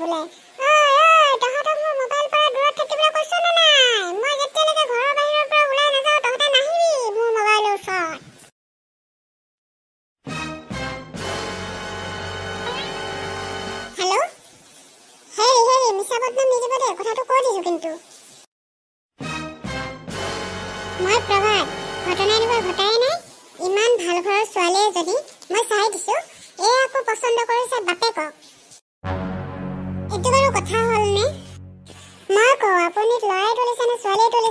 বোলে মই প্ৰভাত ঘটনা এনেকুৱা ঘটাই নাই ইমান ভাল ঘৰৰ ছোৱালীয়ে যদি মই চাই দিছোঁ এই আকৌ পচন্দ কৰিছে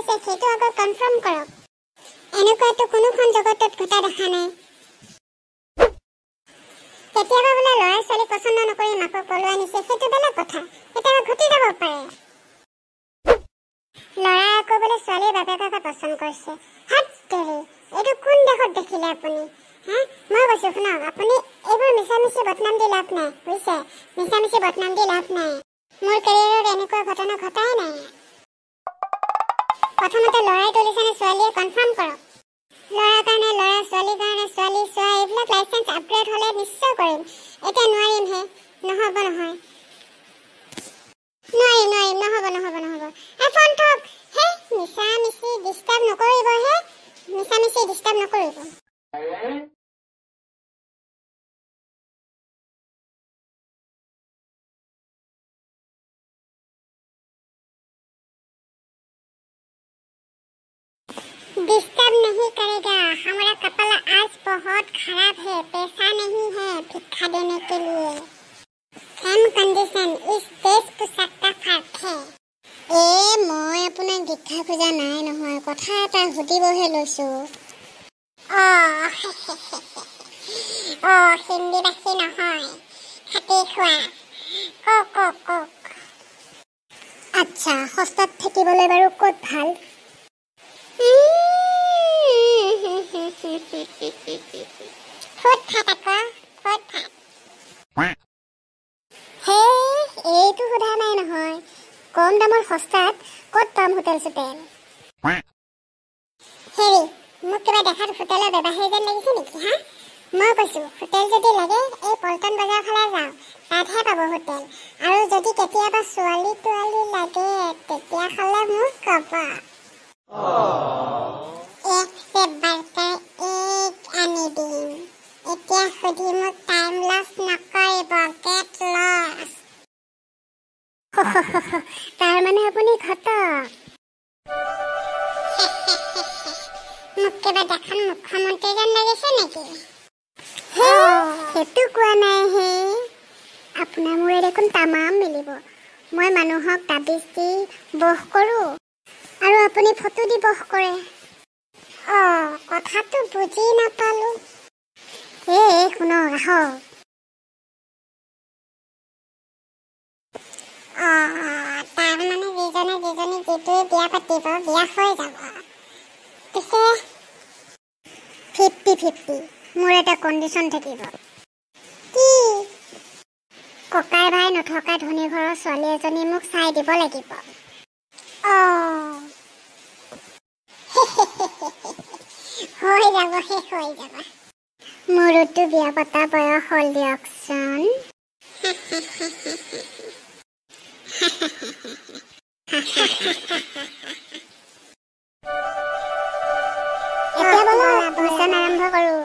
হৈছে সেইটো আকৌ কনফাৰ্ম কৰক এনেকুৱাটো কোনোখন জগতত ঘটা দেখা নাই কেতিয়াবা বোলে ল'ৰা ছোৱালী পচন্দ নকৰি মাকক পলোৱা নিছে সেইটো বেলেগ কথা কেতিয়াবা ঘটি যাব পাৰে ল'ৰা আকৌ বোলে ছোৱালীৰ বাপেকক পচন্দ কৰিছে এইটো কোন দেশত দেখিলে আপুনি হা মই কৈছো শুনক আপুনি এইবোৰ মিছা মিছি বদনাম দি লাভ নাই বুজিছে মিছা মিছি বদনাম দি লাভ নাই মোৰ কেৰিয়াৰত এনেকুৱা ঘটনা ঘটাই নাই প্ৰথমতে লৰাই তুলিছেনে ছোৱালীয়ে কনফাৰ্ম কৰক লৰাৰ কাৰণে লৰা जब नहीं करेगा हमारा कपल आज बहुत खराब है पैसा नहीं है भिक्षा देने के लिए सेम कंडीशन इस देश को सकता फर्क है ए मैं अपने गिट्ठा को जा नाय न होय কথা এটা হুটিব হে লৈছো অ অ হিন্দি ভাষী নহয় খাতি খোৱা ক ক ক আচ্ছা হস্তাত থাকিবলৈ বাৰু ক'ত ভাল সস্তাত ক'ত পাম হোটেল চোটেল হেৰি মোক কিবা দেখাত হোটেলৰ ব্যৱসায়ী যেন লাগিছে নেকি হা মই কৈছো হোটেল যদি লাগে এই পল্টন বজাৰ ফালে যাওঁ তাতহে পাব হোটেল আৰু যদি কেতিয়াবা ছোৱালী তোৱালী লাগে তেতিয়াহ'লে মোক ক'ব তাৰ মানে আপুনি আপোনাৰ মোৰে দেখোন তামাম মিলিব মই মানুহক তাবিজ দি বস কৰোঁ আৰু আপুনি ফটো দি বস কৰে অঁ যিটোৱে বিয়া পাতিব বিয়া হৈ যাব পিছে ফিফটি ফিফটি মোৰ এটা কণ্ডিশ্যন থাকিব কি ককাই ভাই নথকা ধনী ঘৰৰ ছোৱালী এজনী মোক চাই দিব লাগিব হৈ যাব শেষ হৈ যাব মোৰোতো বিয়া পতা বয়স হ'ল দিয়কচোন এতিয়া বলো পইচা আৰম্ভ কৰোঁ